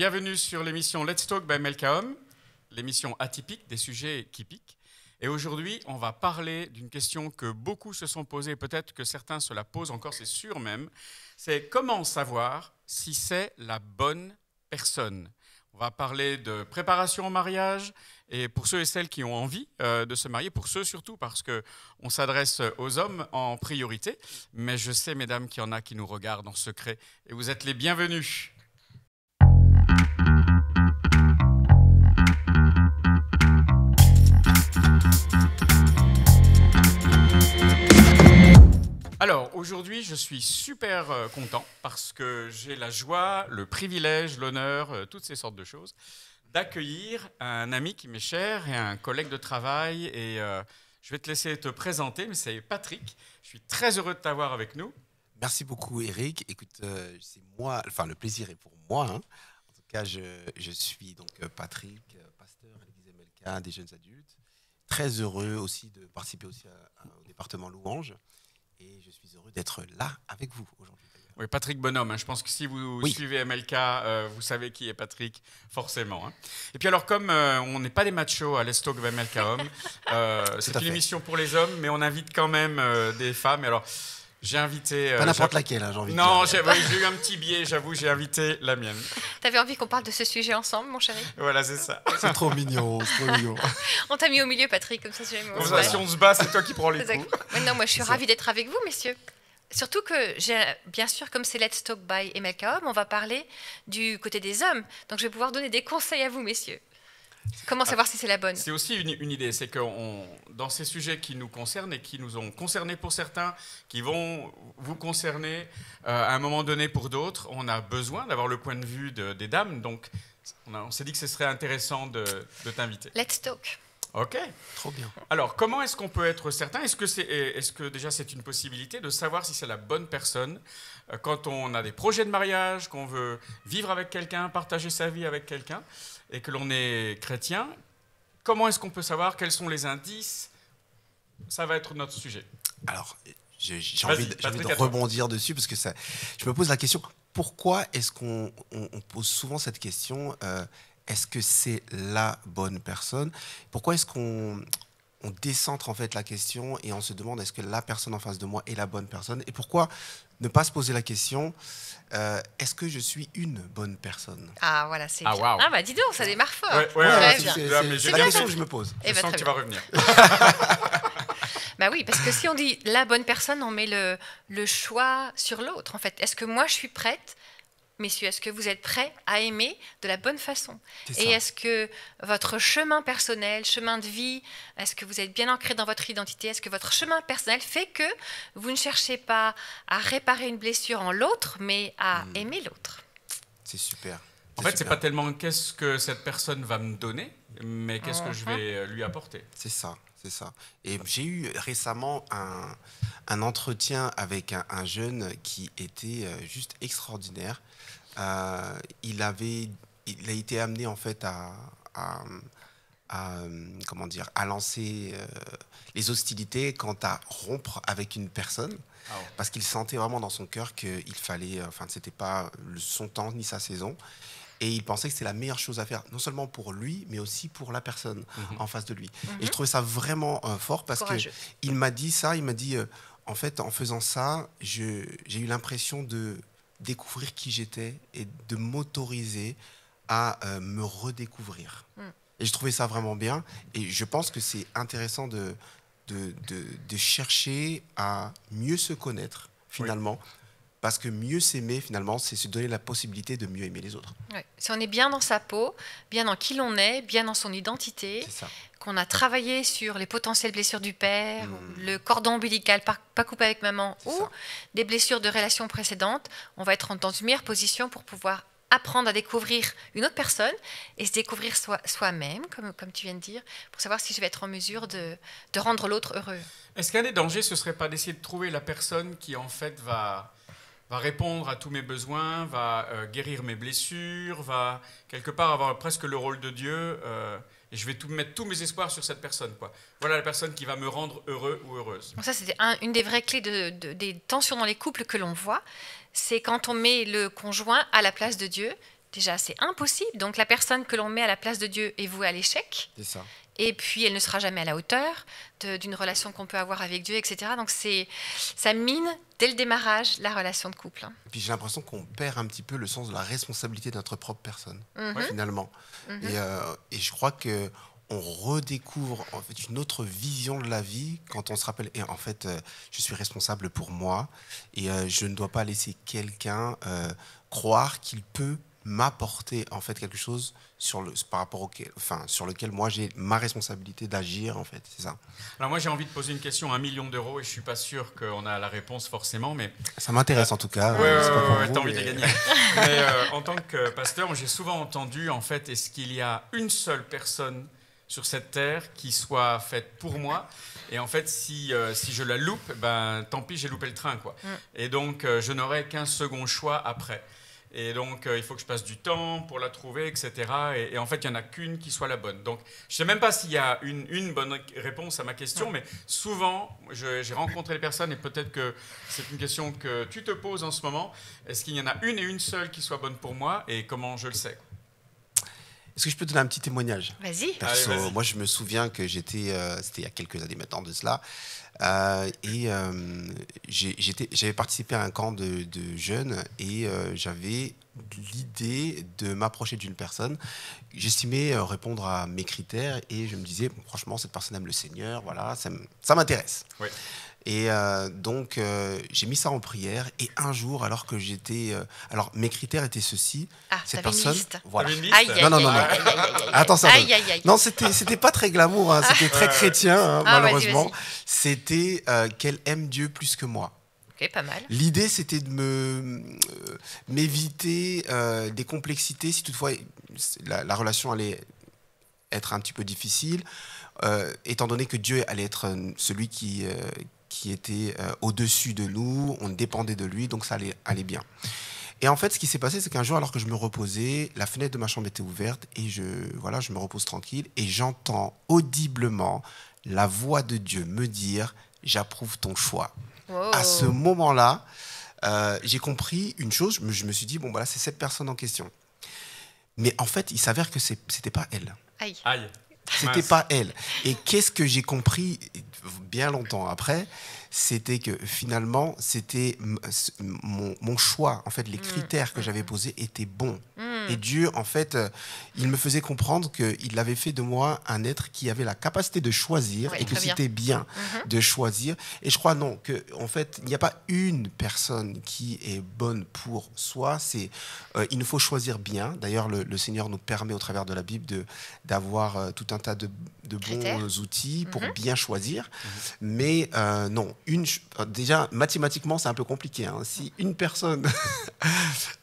bienvenue sur l'émission Let's Talk by Melkaom, l'émission atypique des sujets qui piquent. Et aujourd'hui, on va parler d'une question que beaucoup se sont posées, peut-être que certains se la posent encore, c'est sûr même. C'est comment savoir si c'est la bonne personne. On va parler de préparation au mariage et pour ceux et celles qui ont envie euh, de se marier, pour ceux surtout parce que on s'adresse aux hommes en priorité, mais je sais mesdames qu'il y en a qui nous regardent en secret et vous êtes les bienvenus. Alors, aujourd'hui, je suis super euh, content parce que j'ai la joie, le privilège, l'honneur, euh, toutes ces sortes de choses, d'accueillir un ami qui m'est cher et un collègue de travail. Et euh, je vais te laisser te présenter, mais c'est Patrick. Je suis très heureux de t'avoir avec nous. Merci beaucoup, Eric. Écoute, c'est moi, enfin, le plaisir est pour moi. Hein. En tout cas, je, suis donc Patrick, pasteur à l'église MLK des jeunes adultes. Très heureux aussi de participer aussi au département Louange et je suis heureux d'être là avec vous aujourd'hui. Oui, Patrick Bonhomme. Hein, je pense que si vous suivez MLK, euh, vous savez qui est Patrick, forcément. Hein. Et puis alors, comme euh, on n'est pas des machos à Lestoke MLK Homme, euh, c'est une émission pour les hommes, mais on invite quand même des femmes. Et alors, j'ai invité. Euh, Pas n'importe laquelle, hein, j'ai envie Non, j'ai eu un petit biais, j'avoue, j'ai invité la mienne. T'avais envie qu'on parle de ce sujet ensemble, mon chéri Voilà, c'est ça. C'est trop mignon, trop mignon. on t'a mis au milieu, Patrick, comme ça, bah, Si on se bat, c'est toi qui prends les coups. Maintenant, moi, je suis ravie d'être avec vous, messieurs. Surtout que, bien sûr, comme c'est Let's Talk by Emma Kaom, on va parler du côté des hommes. Donc, je vais pouvoir donner des conseils à vous, messieurs. Comment ah. savoir si c'est la bonne C'est aussi une, idée, c'est que dans ces sujets qui nous concernent et qui nous ont concernés pour certains, qui vont vous concerner euh, à un moment donné pour d'autres, on a besoin d'avoir le point de vue des dames. Donc, on, s'est dit que ce serait intéressant de, de t'inviter. Let's talk. Ok. Trop bien. Alors, comment est-ce qu'on peut être certain Est-ce que, c'est, déjà c'est une possibilité de savoir si c'est la bonne personne euh, quand on a des projets de mariage, qu'on veut vivre avec quelqu'un, partager sa vie avec quelqu'un, et que l'on est chrétien Comment est-ce qu'on peut savoir Quels sont les indices Ça va être notre sujet. Alors, j'ai, envie, de, rebondir dessus parce que ça, je me pose la question pourquoi est-ce qu'on pose souvent cette question euh, est-ce que c'est la bonne personne Pourquoi est-ce qu'on décentre en fait la question et on se demande est-ce que la personne en face de moi est la bonne personne Et pourquoi ne pas se poser la question euh, est-ce que je suis une bonne personne Ah voilà, c'est ah, ah bah dis donc, ça démarre fort. Ouais, ouais, c'est la question que je me pose. Eh je ben, sens que tu vas revenir. Bah oui, parce que si on dit la bonne personne, on met le, le choix sur l'autre. En fait, est-ce que moi je suis prête messieurs, est-ce que vous êtes prêts à aimer de la bonne façon Et est-ce que votre chemin personnel, chemin de vie, est-ce que vous êtes bien ancré dans votre identité Est-ce que votre chemin personnel fait que vous ne cherchez pas à réparer une blessure en l'autre, mais à hmm. aimer l'autre C'est super. En fait, c'est pas tellement qu'est-ce que cette personne va me donner, mais qu'est-ce ah que je vais ah. lui apporter. C'est ça. C'est ça. Et j'ai eu récemment un, un entretien avec un, jeune qui était euh, juste extraordinaire. Euh, il avait, il a été amené en fait à, comment dire, à lancer euh, les hostilités quant à rompre avec une personne. Ah Parce qu'il sentait vraiment dans son cœur qu'il fallait, enfin, c'était pas son temps ni sa saison. Et il pensait que c'était la meilleure chose à faire, non seulement pour lui, mais aussi pour la personne mhm. en face de lui. Et je mhm. trouvais ça vraiment euh, fort parce qu'il que il m'a dit ça, il m'a dit, euh, en fait, en faisant ça, j'ai eu l'impression de découvrir qui j'étais et de m'autoriser à euh, me redécouvrir. Mm. Et je trouvais ça vraiment bien. Et je pense que c'est intéressant de de, de, chercher à mieux se connaître finalement, parce que mieux s'aimer, finalement, c'est se donner la possibilité de mieux aimer les autres. Si on est bien dans sa peau, bien dans qui l'on est, bien dans son identité, qu'on a travaillé sur les potentielles blessures du père, hmm. le cordon ombilical pas coupé avec maman, ou des blessures de relations précédentes, on va être dans une meilleure position pour pouvoir apprendre à découvrir une autre personne et se découvrir soi-même, comme, comme tu viens de dire, pour savoir si je vais être en mesure de, de rendre l'autre heureux. Est-ce qu'un des dangers, ce serait pas d'essayer de trouver la personne qui, en fait, va va répondre à tous mes besoins, va euh, guérir mes blessures, va quelque part avoir presque le rôle de Dieu. Euh, et je vais tout, mettre tous mes espoirs sur cette personne. Quoi. Voilà la personne qui va me rendre heureux ou heureuse. ça, c'est une des vraies clés des tensions dans les couples que l'on voit. C'est quand on met le conjoint à la place de Dieu Déjà, c'est impossible. Donc la personne que l'on met à la place de Dieu est vouée à l'échec. C'est ça. Et puis elle ne sera jamais à la hauteur d'une relation qu'on peut avoir avec Dieu, etc. Donc c'est ça mine dès le démarrage la relation de couple. Et hein. puis j'ai l'impression qu'on perd un petit peu le sens de la responsabilité de notre propre personne mhm. finalement. Mhm. Euh, et, je crois que on redécouvre en fait une autre vision de la vie quand on se rappelle et en fait euh, je suis responsable pour moi et euh, je ne dois pas laisser quelqu'un croire qu'il peut m'apporter en fait quelque chose sur le par rapport auquel, enfin sur lequel moi j'ai ma responsabilité d'agir en fait, c'est ça. Alors moi j'ai envie de poser une question à un million d'euros et je suis pas sûr qu'on a la réponse forcément, mais ça m'intéresse en tout cas. Ouais, envie de gagner. mais euh, en tant que pasteur, j'ai souvent entendu en fait est-ce qu'il y a une seule personne sur cette terre qui soit faite pour moi. Et en fait, si, euh, si je la loupe, ben, tant pis, j'ai loupé le train. quoi. Mm. Et donc, euh, je n'aurai qu'un second choix après. Et donc, euh, il faut que je passe du temps pour la trouver, etc. Et, en fait, il n'y en a qu'une qui soit la bonne. Donc, je ne sais même pas s'il y a une, bonne réponse à ma question, mais souvent, j'ai rencontré les personnes, et peut-être que c'est une question que tu te poses en ce moment. Est-ce qu'il y en a une et une seule qui soit bonne pour moi et comment je le sais est-ce que je peux te donner un petit témoignage Vas-y. moi, je me souviens que j'étais, euh, c'était il y a quelques années maintenant de cela, euh, et euh, j'avais participé à un camp de, jeunes et euh, j'avais l'idée de m'approcher d'une personne. J'estimais répondre à mes critères et je me disais, franchement, cette personne aime le Seigneur, voilà, ça m'intéresse. Et euh, donc, euh, j'ai mis ça en prière. Et un jour, alors que j'étais. Euh, alors, mes critères étaient ceci ah, cette personne. Une Voilà. non, non, non. non. Attends, ça. Non, c'était, pas très glamour. Hein. C'était très chrétien, hein, ah, malheureusement. C'était qu'elle aime Dieu plus que moi. Ok, pas mal. L'idée, c'était de me, m'éviter des complexités si toutefois la, relation allait être un petit peu difficile. étant donné que Dieu allait être celui qui qui était euh, au-dessus de nous, on dépendait de lui, donc ça allait, bien. Et en fait, ce qui s'est passé, c'est qu'un jour, alors que je me reposais, la fenêtre de ma chambre était ouverte et je, voilà, je me repose tranquille et j'entends audiblement la voix de Dieu me dire J'approuve ton choix. À oh. ce moment-là, euh, j'ai compris une chose. Je me, suis dit Bon, voilà, c'est cette personne en question. Mais en fait, il s'avère que c'était pas elle. Aïe. Aïe. C'était pas elle. Et qu'est-ce que j'ai compris bien longtemps après c'était que finalement, c'était mon, choix. En fait, les mm. critères que mm. j'avais posés étaient bons. Mm. Et mm. Dieu, en fait, euh, il me faisait comprendre qu'il avait fait de moi un être qui avait la capacité de choisir et que c'était bien, mm-hmm. de choisir. Et je crois, non, qu'en en fait, il n'y a pas une personne qui est bonne pour soi. C'est, euh, il nous faut choisir bien. D'ailleurs, le, Seigneur nous permet, au travers de la Bible, d'avoir euh, tout un tas de, de bons outils pour mm-hmm. bien choisir. Mm-hmm. Mais non, une, déjà, mathématiquement, c'est un peu compliqué. Hein. Si une personne,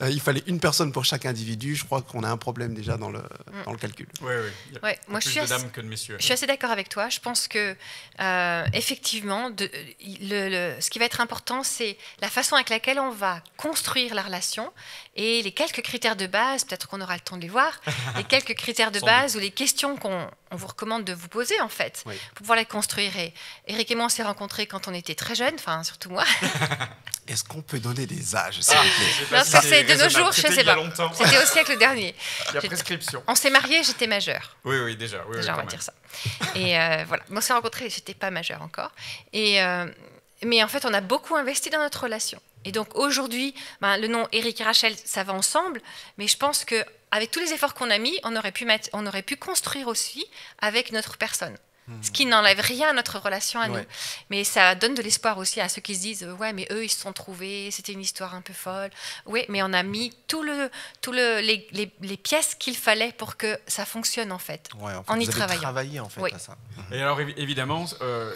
il fallait une personne pour chaque individu, je crois qu'on a un problème déjà dans le, mm. dans le calcul. Oui, oui. Ouais, moi, plus je suis de assez, dames que de messieurs. Je suis assez d'accord avec toi. Je pense que, euh, effectivement, de, ce qui va être important, c'est la façon avec laquelle on va construire la relation et les quelques critères de base, peut-être qu'on aura le temps de les voir, les quelques critères de base ou les questions qu'on vous recommande de vous poser, en fait, pour pouvoir les construire. Et Eric et moi, on s'est rencontrés quand on était très jeunes, enfin, surtout moi. Est-ce qu'on peut donner des âges, s'il ah, vous plaît c'est de nos jours, je ne sais pas. C'était au siècle dernier. Il y a prescription. On s'est mariés, j'étais majeure. Oui, oui, déjà. Oui, déjà, on va dire ça. Et euh, voilà, on s'est rencontrés, j'étais pas majeure encore. Et. Euh, mais en fait, on a beaucoup investi dans notre relation. Et donc aujourd'hui, ben, le nom Eric et Rachel, ça va ensemble, mais je pense que avec tous les efforts qu'on a mis, on aurait pu, on aurait pu construire aussi avec notre personne. Hmm. Ce qui n'enlève rien à notre relation à nous. Mais ça donne de l'espoir aussi à ceux qui se disent euh, Ouais, mais eux, ils se sont trouvés, c'était une histoire un peu folle. Oui, mais on a mis toutes le, tout les, pièces qu'il fallait pour que ça fonctionne, en fait. On en, vous y Travaillé, en fait, à ça. Hmm. Et alors, évidemment, euh,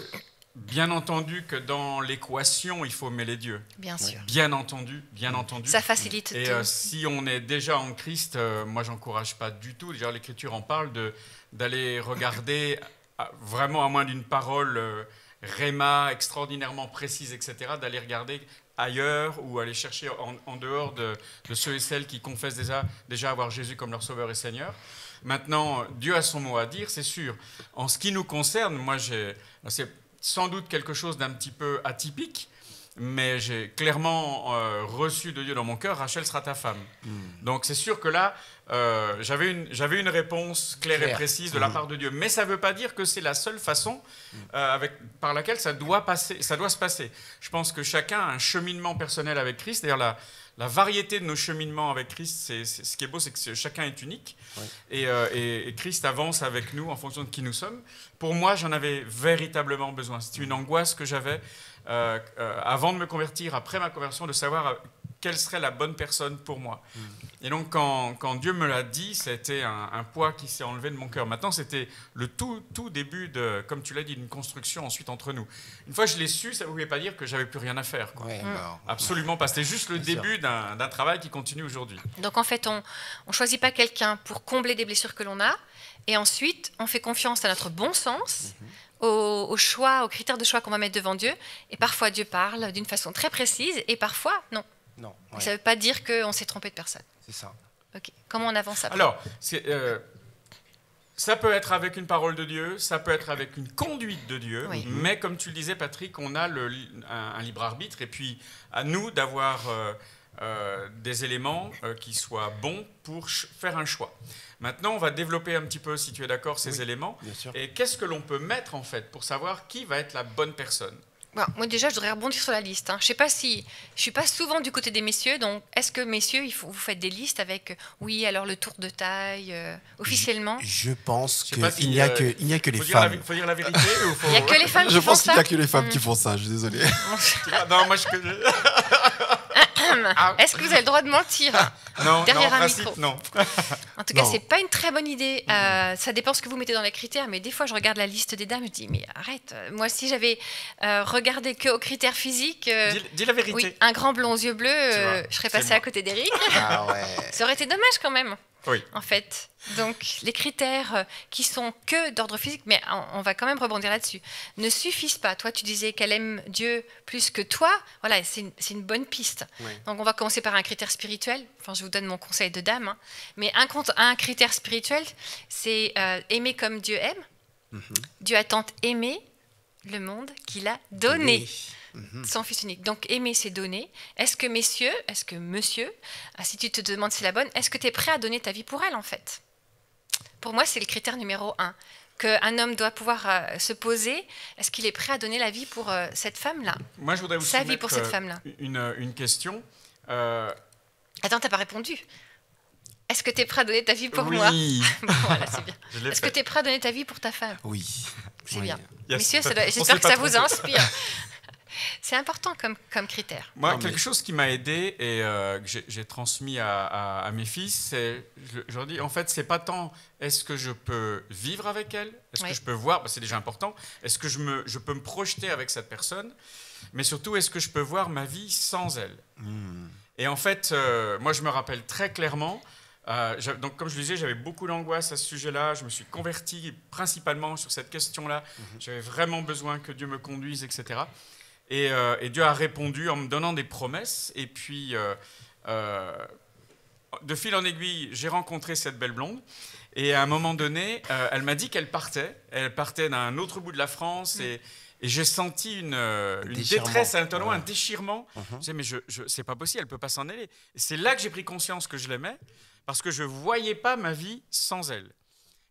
Bien entendu que dans l'équation, il faut mêler Dieu. Bien sûr. Bien entendu, bien entendu. Ça facilite tout. Et euh, si on est déjà en Christ, euh, moi, j'encourage pas du tout. Déjà, l'Écriture en parle d'aller regarder vraiment à moins d'une parole euh, réma extraordinairement précise, etc. D'aller regarder ailleurs ou aller chercher en, dehors de, ceux et celles qui confessent déjà, avoir Jésus comme leur Sauveur et Seigneur. Maintenant, Dieu a son mot à dire, c'est sûr. En ce qui nous concerne, moi, j'ai, sans doute quelque chose d'un petit peu atypique, mais j'ai clairement euh, reçu de Dieu dans mon cœur, Rachel sera ta femme. Hmm. Donc c'est sûr que là, euh, j'avais une, réponse claire, et précise de la hmm. part de Dieu. Mais ça ne veut pas dire que c'est la seule façon hmm. euh, par laquelle ça doit, passer, ça doit se passer. Je pense que chacun a un cheminement personnel avec Christ. D'ailleurs, là la variété de nos cheminements avec Christ, c'est, ce qui est beau, c'est que chacun est unique. Euh, et, Christ avance avec nous en fonction de qui nous sommes. Pour moi, j'en avais véritablement besoin. C'était une angoisse que j'avais euh, euh, avant de me convertir, après ma conversion, de savoir quelle serait la bonne personne pour moi hmm. Et donc, quand, Dieu me l'a dit, c'était un, poids qui s'est enlevé de mon cœur. Maintenant, c'était le tout, tout début, de, comme tu l'as dit, d'une construction ensuite entre nous. Une fois que je l'ai su, ça ne voulait pas dire que j'avais plus rien à faire. Hmm. Bah, Absolument pas. C'était juste le début d'un travail qui continue aujourd'hui. Donc, en fait, on ne choisit pas quelqu'un pour combler des blessures que l'on a. Et ensuite, on fait confiance à notre bon sens. Mm-hmm. choix, aux critères de choix qu'on va mettre devant Dieu. Et parfois, Dieu parle d'une façon très précise et parfois, non. Ça ne veut pas dire qu'on s'est trompé de personne. C'est ça. Comment on avance après Alors, euh, ça peut être avec une parole de Dieu, ça peut être avec une conduite de Dieu, mais comme tu le disais, Patrick, on a un, libre arbitre, et puis à nous d'avoir euh, euh, des éléments qui soient bons pour faire un choix. Maintenant, on va développer un petit peu, si tu es d'accord, ces éléments. Et qu'est-ce que l'on peut mettre, en fait, pour savoir qui va être la bonne personne bah, moi déjà, je voudrais rebondir sur la liste. Hein. Je sais pas si je suis pas souvent du côté des messieurs, donc est-ce que messieurs, il faut, vous faites des listes avec euh, oui, alors le tour de taille euh, officiellement Je, pense qu'il n'y a, euh, que il n'y a que les femmes. Il faut dire la vérité. n'y a que les femmes. Je pense qu'il n'y a que les femmes qui mm. font ça. Je suis désolé. non, moi je. Ah. est-ce que vous avez le droit de mentir ah. derrière un micro Non. en tout cas, c'est pas une très bonne idée. Euh, ça dépend ce que vous mettez dans les critères, mais des fois, je regarde la liste des dames, je dis mais arrête. Euh, moi, si j'avais euh, regardé que aux critères physiques, Oui, un grand blond aux yeux bleus, je serais passé à côté d'Eric. Ah ça aurait été dommage quand même oui. en fait. Donc les critères euh, qui sont que d'ordre physique, mais on, va quand même rebondir là-dessus, ne suffisent pas. Toi, tu disais qu'elle aime Dieu plus que toi. Voilà, c'est une, bonne piste. Donc on va commencer par un critère spirituel. Enfin, je vous donne mon conseil de dame. Hein. Mais un, critère spirituel, c'est euh, aimer comme Dieu aime. Mhm. Dieu a tant aimé le monde qu'il a donné. Mhm. sans fils unique. Donc aimer, c'est données Est-ce que messieurs, est-ce que monsieur, ah, si tu te demandes si la bonne, est-ce que tu es prêt à donner ta vie pour elle en fait Pour moi, c'est le critère numéro un qu'un homme doit pouvoir euh, se poser Est-ce qu'il est prêt à donner la vie pour euh, cette femme-là Moi, je voudrais vous Sa vie pour cette euh, femme-là. Une, question. Attends, t'as pas répondu. Est-ce que tu es prêt à donner ta vie pour moi Oui voilà, c'est bien. Est-ce que tu es prêt à donner ta vie pour ta femme Oui. C'est bien. Monsieur, Messieurs, j'espère que ça vous inspire. C'est important comme, comme critère. Moi, quelque chose qui m'a aidé et euh, que j'ai transmis à, mes fils, c'est, je, leur dis, en fait, c'est pas tant est-ce que je peux vivre avec elle, est-ce que je peux voir, c'est déjà important, est-ce que je, peux me projeter avec cette personne, mais surtout, est-ce que je peux voir ma vie sans elle hmm. Et en fait, euh, moi, je me rappelle très clairement, euh, donc, comme je le disais, j'avais beaucoup d'angoisse à ce sujet-là. Je me suis converti principalement sur cette question-là. Mhm. J'avais vraiment besoin que Dieu me conduise, etc. Euh, et, Dieu a répondu en me donnant des promesses. Et puis, euh, euh, de fil en aiguille, j'ai rencontré cette belle blonde. Et à un moment donné, elle m'a dit qu'elle partait. Elle partait d'un autre bout de la France. Mm. Et, j'ai senti une, détresse, un, ouais. un déchirement. Mm-hmm. Je mais je, je c'est pas possible, elle peut pas s'en aller. C'est là que j'ai pris conscience que je l'aimais, parce que je voyais pas ma vie sans elle.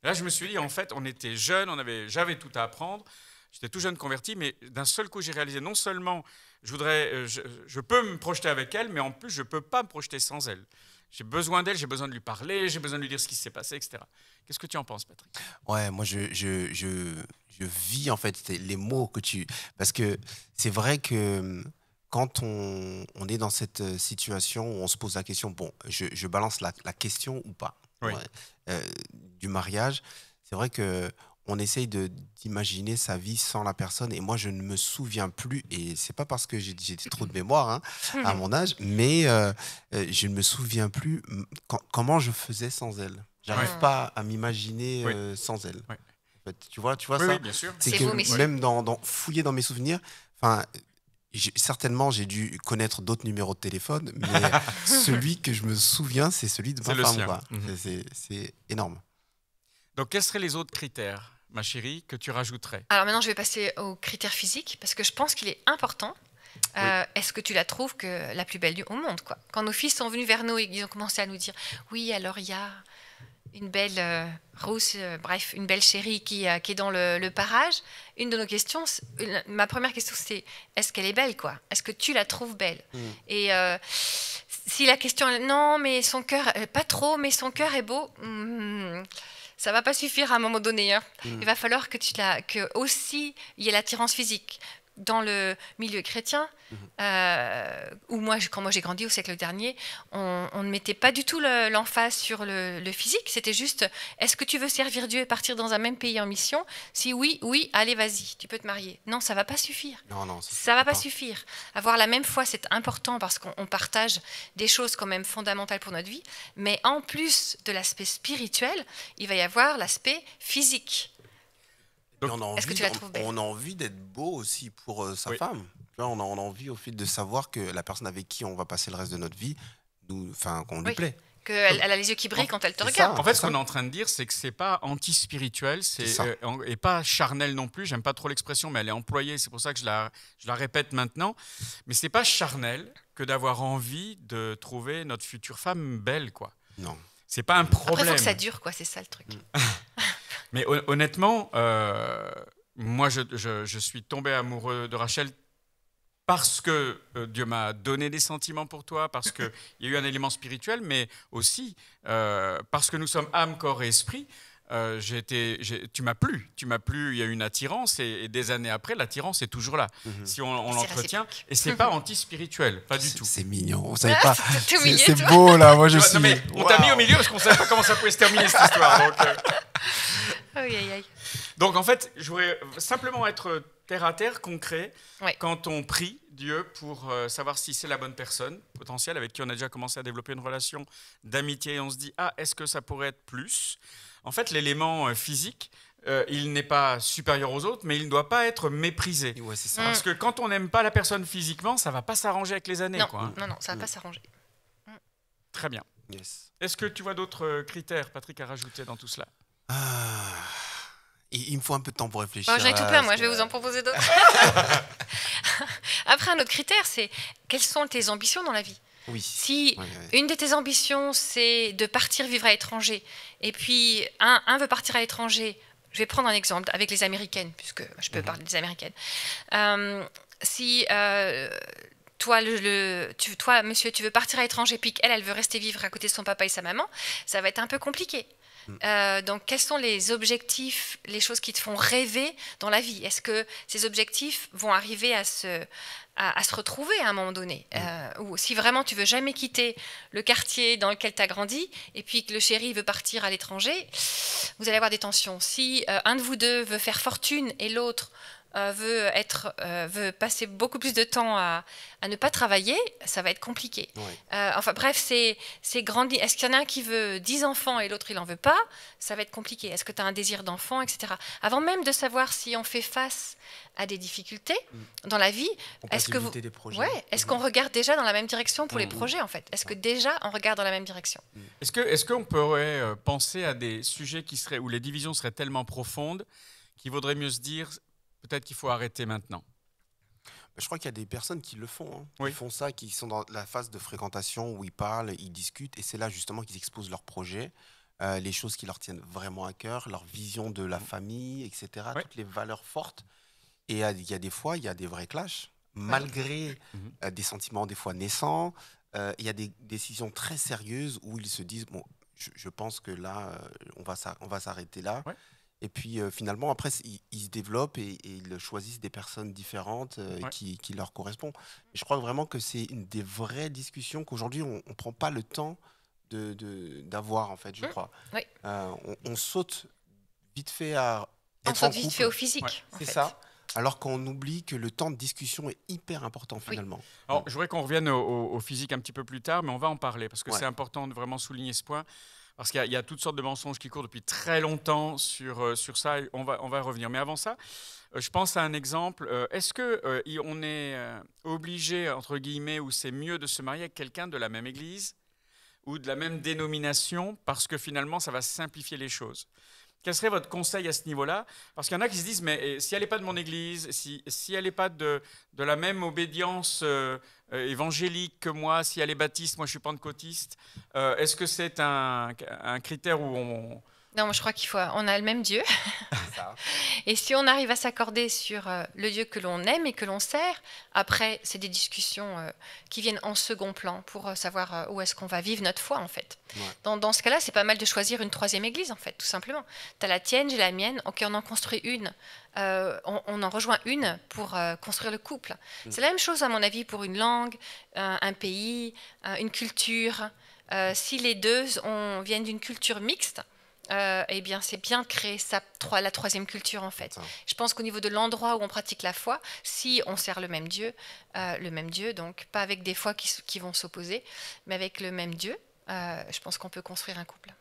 là, je me suis dit, en fait, on était jeunes, j'avais tout à apprendre. J'étais tout jeune converti, mais d'un seul coup, j'ai réalisé non seulement je, voudrais, euh, je, peux me projeter avec elle, mais en plus, je ne peux pas me projeter sans elle. J'ai besoin d'elle, j'ai besoin de lui parler, j'ai besoin de lui dire ce qui s'est passé, etc. Qu'est-ce que tu en penses, Patrick Ouais, moi, je, je, je, vis en fait les mots que tu. Parce que c'est vrai que euh, quand on, on, est dans cette euh, situation où on se pose la question, bon, je, balance la, la, question ou pas du mariage, c'est vrai que on essaye d'imaginer sa vie sans la personne. Et moi, je ne me souviens plus, et c'est pas parce que j'ai trop de mémoire hein, à mon âge, mais euh, euh, je ne me souviens plus mm, comment je faisais sans elle. J'arrive pas à m'imaginer euh, sans elle. tu vois, tu vois ça C'est que même dans, dans, fouiller dans mes souvenirs, enfin, certainement j'ai dû connaître d'autres numéros de téléphone, mais celui que je me souviens, c'est celui de ma femme. Mhm. C'est énorme. Donc, quels seraient les autres critères ma chérie, que tu rajouterais Alors maintenant, je vais passer aux critères physiques, parce que je pense qu'il est important. Euh, est-ce que tu la trouves que la plus belle du monde quoi Quand nos fils sont venus vers nous et ils ont commencé à nous dire Oui, alors il y a une belle euh, rousse, euh, bref, une belle chérie qui, est dans le, parage. Une de nos questions, ma première question, c'est est-ce qu'elle est belle, quoi Est-ce que tu la trouves belle mm. Et si la question, non, mais son cœur, pas trop, mais son cœur est beau. Mm, ça va pas suffire à un moment donné. Hein. Hmm. Il va falloir que tu la, que aussi il y ait l'attirance physique, dans le milieu chrétien, mhm. euh, où moi, quand moi j'ai grandi au siècle dernier, on, ne mettait pas du tout l'emphase sur le, physique. C'était juste, est-ce que tu veux servir Dieu et partir dans un même pays en mission Si oui, oui, allez, vas-y, tu peux te marier. Non, ça va pas suffire. Non, non, ça, ça va pas, pas suffire. Avoir la même foi, c'est important parce qu'on partage des choses quand même fondamentales pour notre vie. Mais en plus de l'aspect spirituel, il va y avoir l'aspect physique on a envie, on envie d'être beau aussi pour euh, sa femme. on, a, envie au fil de savoir que la personne avec qui on va passer le reste de notre vie, qu'on lui plaît. Qu'elle elle a les yeux qui brillent quand elle te regarde. en fait, ce qu'on est en train de dire, c'est que n'est pas anti-spirituel, c'est euh, et pas charnel non plus. J'aime pas trop l'expression, mais elle est employée, c'est pour ça que je la, je la répète maintenant. Mais ce n'est pas charnel que d'avoir envie de trouver notre future femme belle, quoi. Non. C'est pas un problème. Après, faut que ça dure, quoi. C'est ça le truc. Mm. Mais honnêtement, euh, moi, je, suis tombé amoureux de Rachel parce que euh, Dieu m'a donné des sentiments pour toi, parce qu'il y a eu un élément spirituel, mais aussi euh, parce que nous sommes âme, corps et esprit. tu m'as plu, tu m'as plu, il y a eu une attirance et, des années après, l'attirance est toujours là. Mhm. Si on, l'entretient, et c'est pas mhm. anti-spirituel, pas du tout. C'est mignon, on savait ah, pas. c'est beau là, moi je suis. on t'a mis au milieu parce qu'on savait pas comment ça pouvait se terminer cette histoire. Donc, Donc en fait, je voudrais simplement être terre à terre, concret, quand on prie Dieu pour euh, savoir si c'est la bonne personne potentielle avec qui on a déjà commencé à développer une relation d'amitié et on se dit ah est-ce que ça pourrait être plus En fait, l'élément euh, physique. Euh, il n'est pas supérieur aux autres, mais il ne doit pas être méprisé. Ouais, ça. Parce que quand on n'aime pas la personne physiquement, ça va pas s'arranger avec les années. Non, quoi, hein. non, non, ça va pas mm. s'arranger. Très bien. Est-ce que tu vois d'autres critères, Patrick, à rajouter dans tout cela ah, il, me faut un peu de temps pour réfléchir. J'en ai tout ah, plein, moi, je vais vous en euh, proposer d'autres. Après, un autre critère, c'est quelles sont tes ambitions dans la vie oui. Si une de tes ambitions, c'est de partir vivre à l'étranger, et puis un, veut partir à l'étranger, je vais prendre un exemple avec les Américaines, puisque je peux mhm. parler des Américaines. Euh, si euh, toi, le, tu, toi, monsieur, tu veux partir à l'étranger, puis qu'elle, elle veut rester vivre à côté de son papa et sa maman, ça va être un peu compliqué. Mm. Euh, donc, quels sont les objectifs, les choses qui te font rêver dans la vie Est-ce que ces objectifs vont arriver à se, retrouver à un moment donné mm. euh, Ou si vraiment tu veux jamais quitter le quartier dans lequel tu as grandi et puis que le chéri veut partir à l'étranger, vous allez avoir des tensions. Si euh, un de vous deux veut faire fortune et l'autre euh, veut, être, euh, veut passer beaucoup plus de temps à, ne pas travailler, ça va être compliqué. Euh, enfin bref, c'est est grandi. Est-ce qu'il y en a un qui veut 10 enfants et l'autre il n'en veut pas Ça va être compliqué. Est-ce que tu as un désir d'enfant, etc. Avant même de savoir si on fait face à des difficultés mm. dans la vie, est-ce que vous... ouais, est-ce mm. qu'on regarde déjà dans la même direction pour les mm. projets en fait Est-ce que déjà on regarde dans la même direction Est-ce que est-ce qu'on pourrait penser à des sujets qui seraient où les divisions seraient tellement profondes qu'il vaudrait mieux se dire peut-être qu'il faut arrêter maintenant je crois qu'il y a des personnes qui le font, hein. qui font ça, qui sont dans la phase de fréquentation où ils parlent, ils discutent, et c'est là justement qu'ils exposent leurs projets, euh, les choses qui leur tiennent vraiment à cœur, leur vision de la mm. famille, etc., toutes les valeurs fortes. Et il y a des fois, il y a des vrais clashs, malgré mhm. euh, des sentiments des fois naissants. Euh, il y a des décisions très sérieuses où ils se disent bon, je, pense que là, on va, on va s'arrêter là. Et puis euh, finalement, après, ils, se développent et, ils choisissent des personnes différentes euh, qui, leur correspondent. je crois vraiment que c'est une des vraies discussions qu'aujourd'hui, on ne prend pas le temps d'avoir, de, d'avoir en fait, je mmh. crois. Euh, on, saute vite fait à... on fait au physique. C'est ça. Alors qu'on oublie que le temps de discussion est hyper important finalement. Alors, je voudrais qu'on revienne au, physique un petit peu plus tard, mais on va en parler parce que c'est important de vraiment souligner ce point parce qu'il y, a toutes sortes de mensonges qui courent depuis très longtemps sur, euh, sur ça, on va, on va revenir. Mais avant ça, euh, je pense à un exemple. Euh, est-ce qu'on est, obligé, entre guillemets, ou c'est mieux de se marier avec quelqu'un de la même église ou de la même dénomination parce que finalement, ça va simplifier les choses quel serait votre conseil à ce niveau-là Parce qu'il y en a qui se disent, mais eh, si elle n'est pas de mon Église, si, elle n'est pas de, la même obédience euh, euh, évangélique que moi, si elle est baptiste, moi je suis pentecôtiste, euh, est-ce que c'est un, critère où on, non, je crois qu'il faut. On a le même Dieu. et si on arrive à s'accorder sur euh, le Dieu que l'on aime et que l'on sert, après, c'est des discussions euh, qui viennent en second plan pour euh, savoir où est-ce qu'on va vivre notre foi, en fait. Dans, ce cas-là, c'est pas mal de choisir une troisième église, en fait, tout simplement. Tu as la tienne, j'ai la mienne. Ok, on en construit une. on, en rejoint une pour construire le couple. Mm. C'est la même chose, à mon avis, pour une langue, un, pays, une culture. si les deux viennent d'une culture mixte, euh, eh bien, c'est bien créer la troisième culture, en fait. Je pense qu'au niveau de l'endroit où on pratique la foi, si on sert le même Dieu, euh, le même Dieu, donc pas avec des fois qui, vont s'opposer, mais avec le même Dieu, euh, je pense qu'on peut construire un couple.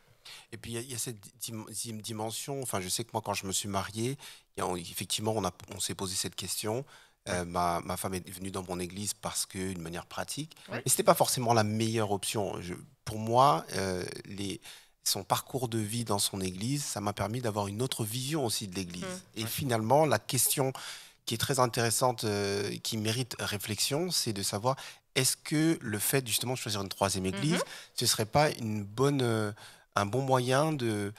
Et puis il y, a cette dimension, enfin je sais que moi quand je me suis marié, effectivement on, s'est posé cette question, ma, femme est venue dans mon église parce qu'une manière pratique, et ce n'était pas forcément la meilleure option. pour moi, les, son parcours de vie dans son église, ça m'a permis d'avoir une autre vision aussi de l'église. Mmh, Et finalement, la question qui est très intéressante, euh, qui mérite réflexion, c'est de savoir est-ce que le fait justement de choisir une troisième mmh église, ce ne serait pas une bonne, euh, un bon moyen de,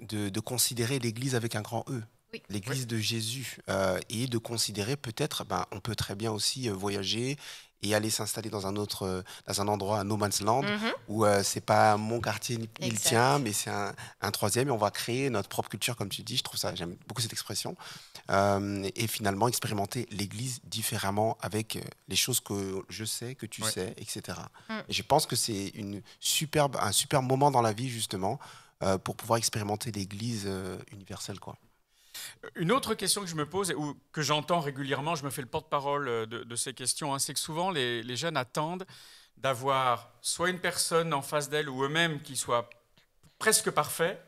de considérer l'église avec un grand E l'Église de Jésus euh, et de considérer peut-être, ben, on peut très bien aussi euh, voyager et aller s'installer dans un autre, euh, dans un endroit, un no man's land, mm-hmm. où c'est pas mon quartier il tient, mais c'est un, un, troisième et on va créer notre propre culture, comme tu dis. Je trouve ça, j'aime beaucoup cette expression. et finalement, expérimenter l'Église différemment avec les choses que je sais, que tu sais, etc. Mm. je pense que c'est une superbe, un super moment dans la vie justement pour pouvoir expérimenter l'Église universelle, quoi. Une autre question que je me pose ou que j'entends régulièrement, je me fais le porte-parole euh, de, ces questions, hein, c'est que souvent les, jeunes attendent d'avoir soit une personne en face d'elle ou eux-mêmes qui soit presque parfait,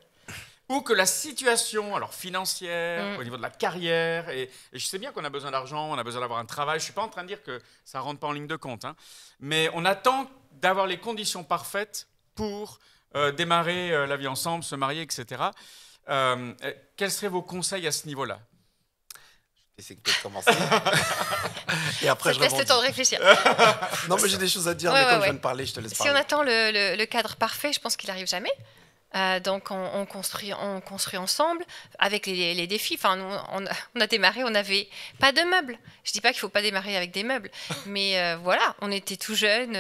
ou que la situation, alors financière, mm. au niveau de la carrière, et, je sais bien qu'on a besoin d'argent, on a besoin d'avoir un travail, je ne suis pas en train de dire que ça ne rentre pas en ligne de compte, hein, mais on attend d'avoir les conditions parfaites pour euh, démarrer euh, la vie ensemble, se marier, etc. Euh, euh, quels seraient vos conseils à ce niveau-là Essayez peut-être commencer. et après, je laisse le temps de réfléchir. non, mais j'ai des choses à dire, mais comme je viens de parler, je te laisse si parler. Si on attend le, cadre parfait, je pense qu'il n'arrive jamais. Euh, donc, on, construit, on construit ensemble avec les, défis. Enfin, on, a démarré, on n'avait pas de meubles. Je ne dis pas qu'il ne faut pas démarrer avec des meubles, mais voilà, on était tout jeunes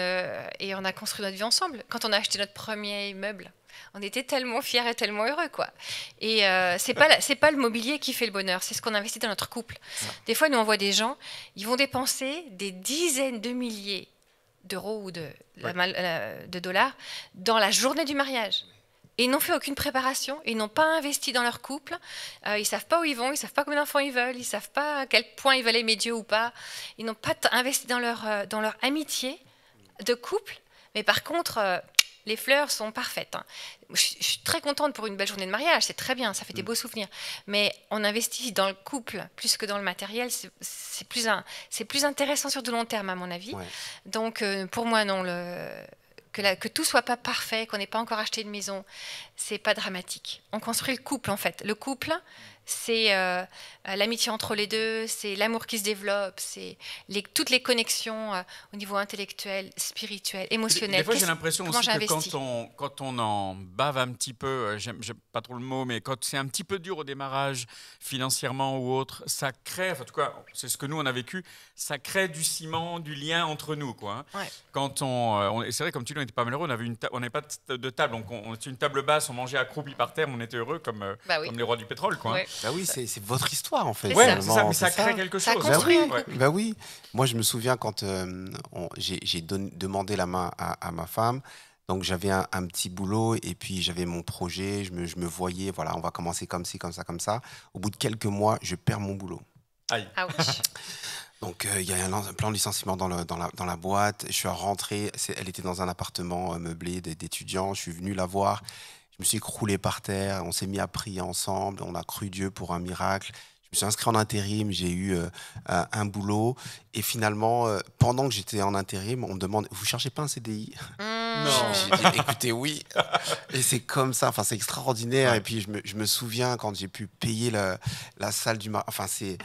et on a construit notre vie ensemble. Quand on a acheté notre premier meuble, on était tellement fiers et tellement heureux, quoi. Et euh, c'est pas c'est pas le mobilier qui fait le bonheur, c'est ce qu'on investit dans notre couple. Des fois, nous on voit des gens, ils vont dépenser des dizaines de milliers d'euros ou de, dollars dans la journée du mariage. Et ils n'ont fait aucune préparation, ils n'ont pas investi dans leur couple, euh, ils savent pas où ils vont, ils savent pas combien d'enfants ils veulent, ils savent pas à quel point ils veulent aimer Dieu ou pas, ils n'ont pas investi dans leur, euh, dans leur amitié de couple, mais par contre, les fleurs sont parfaites. Hein. Je, suis très contente pour une belle journée de mariage, c'est très bien, ça fait des mm. beaux souvenirs. Mais on investit dans le couple plus que dans le matériel, c'est plus, un, plus intéressant sur du long terme, à mon avis. Donc, euh, pour moi, non, que, la, que, tout soit pas parfait, qu'on n'ait pas encore acheté une maison, c'est pas dramatique. On construit le couple en fait. Le couple, c'est euh, l'amitié entre les deux, c'est l'amour qui se développe, c'est les, toutes les connexions euh, au niveau intellectuel, spirituel, émotionnel. Des fois, j'ai l'impression aussi que quand on, quand on en bave un petit peu, euh, j'aime pas trop le mot, mais quand c'est un petit peu dur au démarrage, financièrement ou autre, ça crée, en tout cas, c'est ce que nous on a vécu, ça crée du ciment, du lien entre nous. Quoi. Hein. Quand on, c'est vrai, comme tu dis, on n'était pas malheureux, on avait une on n'avait pas de table, donc on, était une table basse, on mangeait accroupi par terre, on était heureux comme, bah les rois du pétrole. Quoi. Hein. Bah oui, c'est votre histoire en fait. Ouais, ça. mais ça crée quelque chose. Ça bah, bah, oui, moi je me souviens quand euh, j'ai demandé la main à, ma femme. Donc j'avais un, petit boulot et puis j'avais mon projet, je me, voyais, voilà, on va commencer comme ci, comme ça, comme ça. Au bout de quelques mois, je perds mon boulot. Aïe. Ah Donc euh, il y a un, plan de licenciement dans, la, boîte. Je suis rentré, elle était dans un appartement euh, meublé d'étudiants, je suis venu la voir. Je me suis écroulé par terre, on s'est mis à prier ensemble, on a cru Dieu pour un miracle je me suis inscrit en intérim, j'ai eu euh, un boulot. Et finalement, euh, pendant que j'étais en intérim, on me demande Vous cherchez pas un CDI mmh. Non. J'ai dit Écoutez, oui. Et c'est comme ça. Enfin, c'est extraordinaire. Et puis, je me, souviens quand j'ai pu payer la, salle du mariage. Enfin, c'est,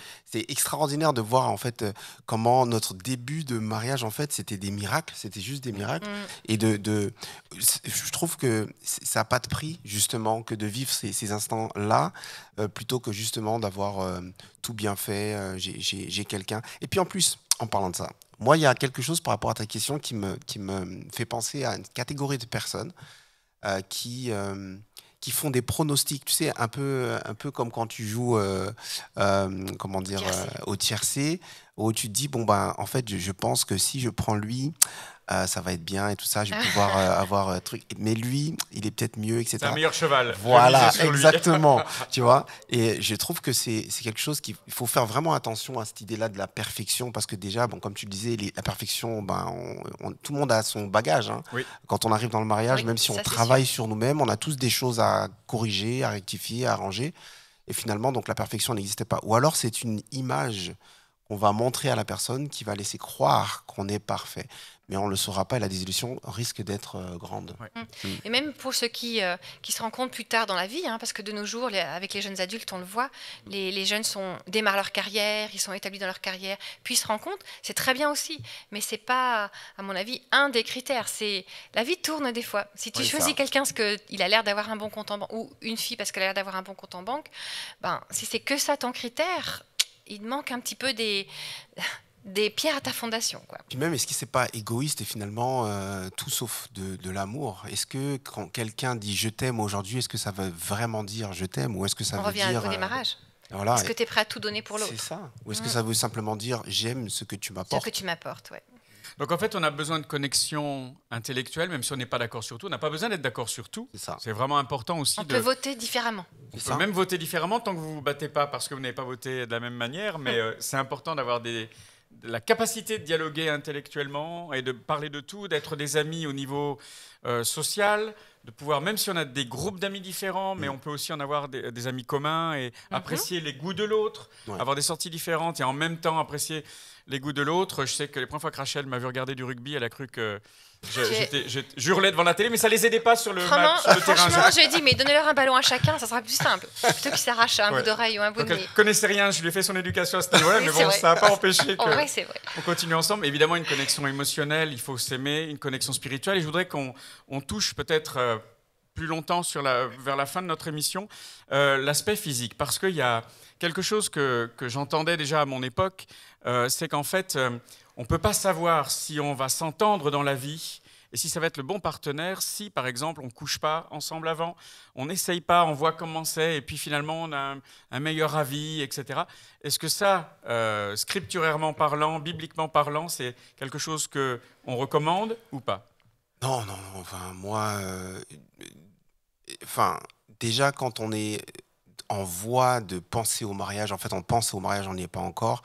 extraordinaire de voir en fait euh, comment notre début de mariage, en fait, c'était des miracles. C'était juste des miracles. Mmh. Et de, je trouve que ça n'a pas de prix, justement, que de vivre ces, ces instants-là. Euh, plutôt que justement d'avoir euh, tout bien fait, euh, j'ai quelqu'un. Et puis en plus, en parlant de ça, moi, il y a quelque chose par rapport à ta question qui me, qui me fait penser à une catégorie de personnes qui qui font des pronostics, tu sais, un peu, un peu comme quand tu joues, comment dire, au tiercé, où tu te dis, bon, ben, en fait, je pense que si je prends lui, ah, ça va être bien et tout ça, je vais pouvoir euh, avoir un euh, truc. Mais lui, il est peut-être mieux, etc. C'est un meilleur cheval. Voilà, exactement. tu vois Et je trouve que c'est quelque chose qu'il faut faire vraiment attention à cette idée-là de la perfection, parce que déjà, bon, comme tu le disais, la perfection, ben, tout le monde a son bagage. Hein. Quand on arrive dans le mariage, même si on travaille sur nous-mêmes, on a tous des choses à corriger, à rectifier, à arranger. Et finalement, donc la perfection n'existait pas. Ou alors, c'est une image qu'on va montrer à la personne qui va laisser croire qu'on est parfait. Et on ne le saura pas et la désillusion risque d'être euh, grande. Mm. Mm. Et même pour ceux qui, euh, qui se rendent compte plus tard dans la vie, hein, parce que de nos jours, avec les jeunes adultes, on le voit, les, les, jeunes sont, démarrent leur carrière, ils sont établis dans leur carrière, puis se rendent compte, c'est très bien aussi, mais ce n'est pas, à mon avis, un des critères. C'est La vie tourne des fois. Si tu choisis quelqu'un parce qu'il a l'air d'avoir un bon compte en banque, ou une fille parce qu'elle a l'air d'avoir un bon compte en banque, ben, si c'est que ça ton critère, il manque un petit peu des, des pierres à ta fondation. Quoi. Puis même, est-ce que c'est pas égoïste et finalement euh, tout sauf de, l'amour Est-ce que quand quelqu'un dit je t'aime aujourd'hui, est-ce que ça veut vraiment dire je t'aime ou est-ce que ça On veut revient à au démarrage. Euh, voilà, est-ce que tu es prêt à tout donner pour l'autre C'est ça. Ou est-ce que mm. ça veut simplement dire j'aime ce que tu m'apportes Ce que tu m'apportes, oui. Donc en fait, on a besoin de connexion intellectuelle, même si on n'est pas d'accord sur tout. On n'a pas besoin d'être d'accord sur tout. C'est vraiment important aussi. On peut voter différemment. On peut même voter différemment tant que vous vous battez pas parce que vous n'avez pas voté de la même manière. Mais mm. euh, c'est important d'avoir des, la capacité de dialoguer intellectuellement et de parler de tout, d'être des amis au niveau euh, social, de pouvoir, même si on a des groupes d'amis différents, mais mm. on peut aussi en avoir des, amis communs et mm-hmm. apprécier les goûts de l'autre, avoir des sorties différentes et en même temps apprécier les goûts de l'autre. Je sais que les premières fois que Rachel m'a vu du rugby, elle a cru que J'hurlais devant la télé, mais ça les aidait pas sur le, Vraiment, sur le terrain. j'ai dit, mais donnez-leur un ballon à chacun, ça sera plus simple. Plutôt qu'ils s'arrachent un bout d'oreille ou un bout de nez. connaissait rien, je lui ai fait son éducation à ce niveau-là, mais bon, ça n'a pas empêché qu'on on continue ensemble. Évidemment, une connexion émotionnelle, il faut s'aimer, une connexion spirituelle. Et je voudrais qu'on touche peut-être euh, plus longtemps sur la, vers la fin de notre émission euh, l'aspect physique, parce qu'il y a quelque chose que, j'entendais déjà à mon époque, euh, c'est qu'en fait on ne peut pas savoir si on va s'entendre dans la vie et si ça va être le bon partenaire si, par exemple, on ne couche pas ensemble avant, on n'essaye pas, on voit comment c'est, et puis finalement on a un, meilleur avis, etc. Est-ce que ça, euh, scripturairement parlant, bibliquement parlant, c'est quelque chose que on recommande ou pas Non, non, Enfin, moi, euh, enfin, déjà quand on est en voie de penser au mariage, en fait, on pense au mariage, on n'y est pas encore.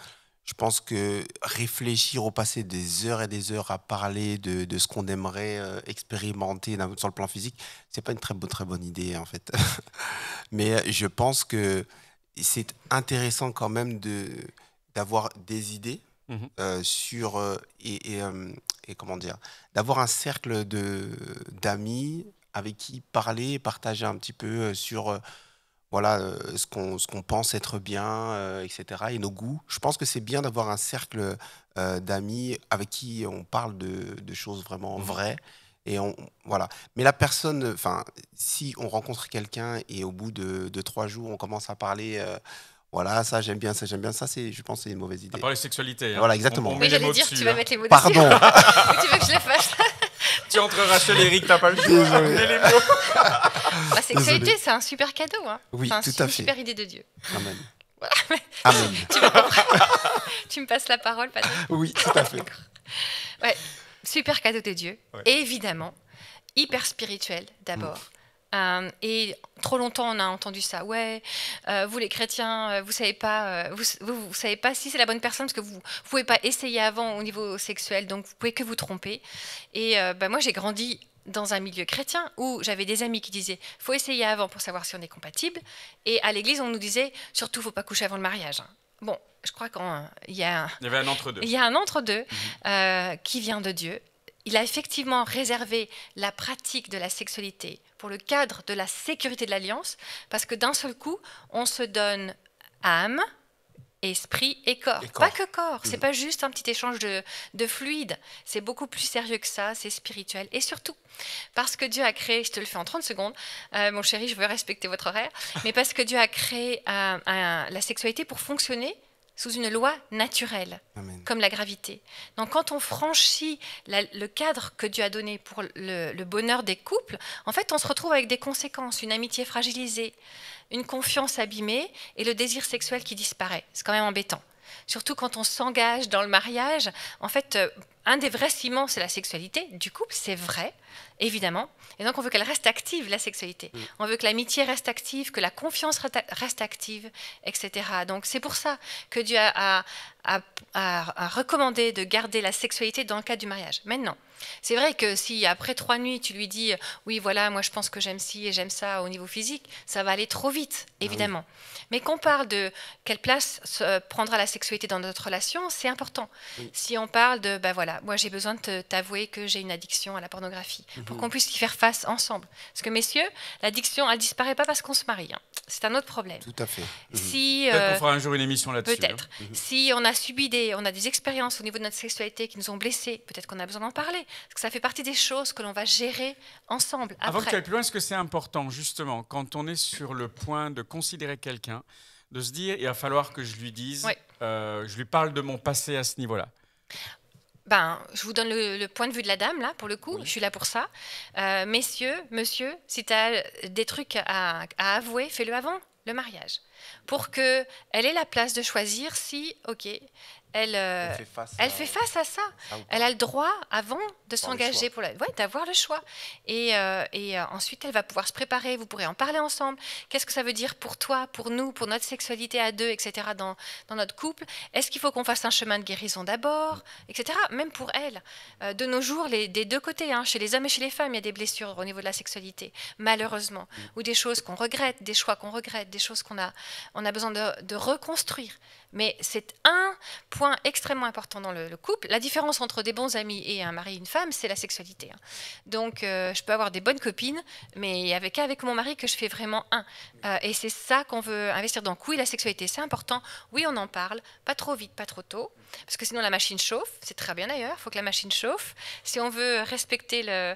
Je pense que réfléchir au passé des heures et des heures à parler de, de ce qu'on aimerait euh, expérimenter sur le plan physique, c'est pas une très, bonne, très bonne idée en fait. Mais euh, je pense que c'est intéressant quand même de d'avoir des idées mmh euh, sur et, et, et, comment dire, d'avoir un cercle de d'amis avec qui parler, partager un petit peu sur voilà euh, ce qu'on pense être bien, euh, etc. Et nos goûts. Je pense que c'est bien d'avoir un cercle euh, d'amis avec qui on parle de, choses vraiment mmh vraies. Et on, voilà. Mais la personne, si on rencontre quelqu'un et au bout de, de, trois jours, on commence à parler voilà, ça j'aime bien, ça j'aime bien, ça c'est, je pense, c'est une mauvaise idée. On parle de sexualité. Hein. Voilà, exactement. Mais oui, j'allais dire, tu vas hein. mettre les mots Pardon. Dessus. tu veux que je fasse Tu entreras Rachel et Eric, t'as pas le choix. les mots. Ah, la sexualité, c'est un super cadeau. Hein. Oui, tout à une super idée de Dieu. Amen. tu, me passes la parole, Patrick Oui, tout à fait. Super cadeau de Dieu. évidemment, hyper spirituel d'abord. Euh, et trop longtemps, on a entendu ça. Ouais, euh, vous les chrétiens, euh, vous savez pas, vous, vous, savez pas si c'est la bonne personne parce que vous, vous pouvez pas essayer avant au niveau sexuel, donc vous pouvez que vous tromper. Et bah, moi, j'ai grandi dans un milieu chrétien où j'avais des amis qui disaient faut essayer avant pour savoir si on est compatible. Et à l'église, on nous disait surtout faut pas coucher avant le mariage. Hein. Bon, je crois qu'il y a un, il y avait un entre-deux, il y a un entre-deux mhm. euh, qui vient de Dieu. Il a effectivement réservé la pratique de la sexualité pour le cadre de la sécurité de l'alliance, parce que d'un seul coup, on se donne âme, esprit et corps. Pas que corps, c'est mm. pas juste un petit échange de, de fluide, c'est beaucoup plus sérieux que ça, c'est spirituel. Et surtout, parce que Dieu a créé, je te le fais en 30 secondes, euh, mon chéri, je veux respecter votre horaire, mais parce que Dieu a créé euh, la sexualité pour fonctionner sous une loi naturelle, comme la gravité. Donc quand on franchit le cadre que Dieu a donné pour le bonheur des couples, en fait, on se retrouve avec des conséquences, une amitié fragilisée, une confiance abîmée et le désir sexuel qui disparaît. C'est quand même embêtant. Surtout quand on s'engage dans le mariage, en fait, euh, un des vrais ciments, c'est la sexualité. Du couple, c'est vrai, évidemment. Et donc, on veut qu'elle reste active, la sexualité. Mm. On veut que l'amitié reste active, que la confiance reste active, etc. Donc, c'est pour ça que Dieu a, recommandé de garder la sexualité dans le cadre du mariage. Maintenant, c'est vrai que si après trois nuits, tu lui dis Oui, voilà, moi, je pense que j'aime ci et j'aime ça au niveau physique, ça va aller trop vite, ah évidemment. Mais qu'on parle de quelle place prendra la sexualité dans notre relation, c'est important. Si on parle de Ben voilà, moi j'ai besoin de t'avouer que j'ai une addiction à la pornographie, pour mhm. qu'on puisse y faire face ensemble. Parce que messieurs, l'addiction, elle disparaît pas parce qu'on se marie. Hein. C'est un autre problème. Tout à fait. Mhm. Si, peut-être euh, qu'on fera un jour une émission là-dessus. Hein. Peut-être. Mhm. Si on a subi des, on a des expériences au niveau de notre sexualité qui nous ont blessés, peut-être qu'on a besoin d'en parler. Parce que ça fait partie des choses que l'on va gérer ensemble. Après. Avant que tu ailles plus loin, est-ce que c'est important justement quand on est sur le point de considérer quelqu'un, de se dire, il va falloir que je lui dise, euh, je lui parle de mon passé à ce niveau-là ben, je vous donne le, point de vue de la dame, là, pour le coup, je suis là pour ça. Euh, messieurs, monsieur, si tu as des trucs à, avouer, fais-le avant le mariage, pour que elle ait la place de choisir si, ok, elle, euh, fait face, à... ça. Ah elle a le droit, avant de s'engager, pour la... ouais, d'avoir le choix. Et, euh, euh, ensuite, elle va pouvoir se préparer, vous pourrez en parler ensemble. Qu'est-ce que ça veut dire pour toi, pour nous, pour notre sexualité à deux, etc., dans, notre couple Est-ce qu'il faut qu'on fasse un chemin de guérison d'abord, etc., même pour elle De nos jours, des deux côtés, hein, chez les hommes et chez les femmes, il y a des blessures au niveau de la sexualité, malheureusement, mm. ou des choses qu'on regrette, des choix qu'on regrette, des choses qu'on a, on a besoin de reconstruire. Mais c'est un point extrêmement important dans le, couple. La différence entre des bons amis et un mari et une femme, c'est la sexualité. Hein. Donc, euh, je peux avoir des bonnes copines, mais avec, avec mon mari que je fais vraiment un. Euh, et c'est ça qu'on veut investir. dans oui, la sexualité, c'est important. Oui, on en parle. Pas trop vite, pas trop tôt parce que sinon la machine chauffe, c'est très bien d'ailleurs, il faut que la machine chauffe. Si on veut respecter le,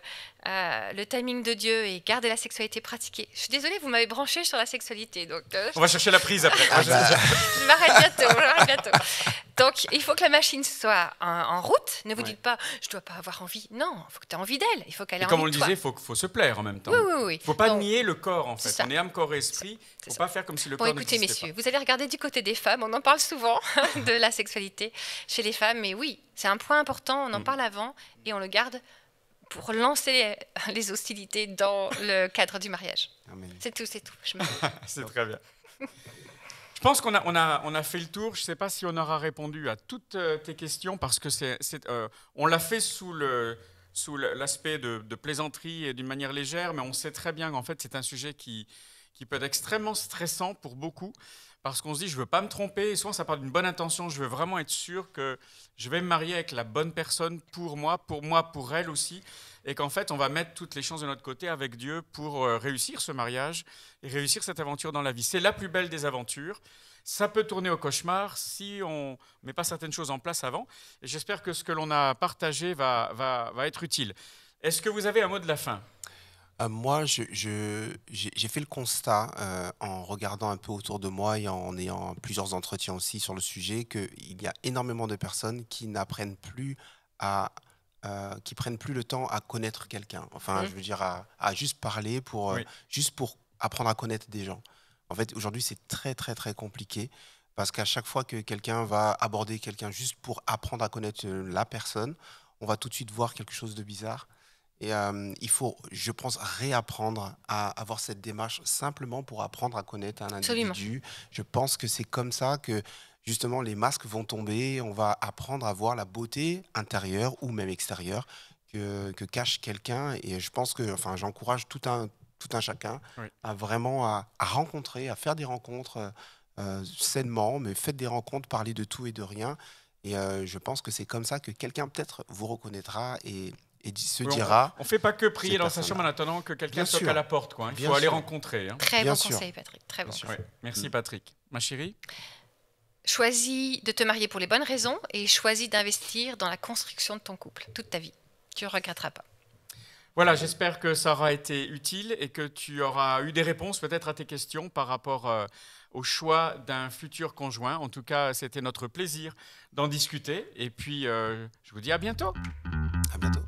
euh, le timing de Dieu et garder la sexualité pratiquée. Je suis désolée, vous m'avez branché sur la sexualité. Donc, euh, on va chercher la prise après. Ah, bah. je m'arrête bientôt, Donc il faut que la machine soit en, route. Ne vous dites pas, je dois pas avoir envie. Non, il faut que tu aies envie d'elle. Il faut qu'elle ait Comme on le disait, il faut, se plaire en même temps. Il ne faut pas nier le corps en fait. on est âme, corps, esprit. Il ne faut pas faire comme si le bon, écoutez, messieurs, vous allez regarder du côté des femmes. On en parle souvent de la sexualité chez les femmes. Mais oui, c'est un point important, on en mm. parle avant et on le garde pour lancer les hostilités dans le cadre du mariage. C'est tout, c'est tout. c'est très bien. Je pense qu'on a, on a, on a fait le tour. Je ne sais pas si on aura répondu à toutes euh, tes questions parce que c'est, euh, on l'a fait sous le, sous l'aspect de, plaisanterie et d'une manière légère, mais on sait très bien qu'en fait c'est un sujet qui, qui peut être extrêmement stressant pour beaucoup, parce qu'on se dit, je veux pas me tromper, et souvent ça part d'une bonne intention, je veux vraiment être sûr que je vais me marier avec la bonne personne pour moi, pour moi, pour elle aussi, et qu'en fait, on va mettre toutes les chances de notre côté avec Dieu pour euh, réussir ce mariage et réussir cette aventure dans la vie. C'est la plus belle des aventures. Ça peut tourner au cauchemar si on ne met pas certaines choses en place avant, et j'espère que ce que l'on a partagé va, va, va être utile. Est-ce que vous avez un mot de la fin euh, moi, j'ai fait le constat euh, en regardant un peu autour de moi et en ayant plusieurs entretiens aussi sur le sujet qu'il y a énormément de personnes qui n'apprennent plus à euh, qui prennent plus le temps à connaître quelqu'un. Enfin, mmh. je veux dire à, juste parler pour juste pour apprendre à connaître des gens. En fait, aujourd'hui, c'est très très très compliqué parce qu'à chaque fois que quelqu'un va aborder quelqu'un juste pour apprendre à connaître la personne, on va tout de suite voir quelque chose de bizarre. Et il faut, je pense, réapprendre à avoir cette démarche simplement pour apprendre à connaître un individu. Je pense que c'est comme ça que justement les masques vont tomber. On va apprendre à voir la beauté intérieure ou même extérieure que, cache quelqu'un. Et je pense que, enfin, j'encourage tout un, tout un chacun à vraiment à, rencontrer, à faire des rencontres euh, sainement, mais faites des rencontres, parlez de tout et de rien. Et euh, je pense que c'est comme ça que quelqu'un peut-être vous reconnaîtra et et se dira. On ne fait pas que prier dans sa chambre en attendant que quelqu'un soit à la porte. Quoi, hein, Il faut aller rencontrer. Hein. Très bon conseil, Patrick. Très bon Merci, mm. Patrick. Ma chérie Choisis de te marier pour les bonnes raisons et choisis d'investir dans la construction de ton couple toute ta vie. Tu ne regretteras pas. Voilà, j'espère que ça aura été utile et que tu auras eu des réponses peut-être à tes questions par rapport euh, au choix d'un futur conjoint. En tout cas, c'était notre plaisir d'en discuter. Et puis, euh, je vous dis à bientôt. À bientôt.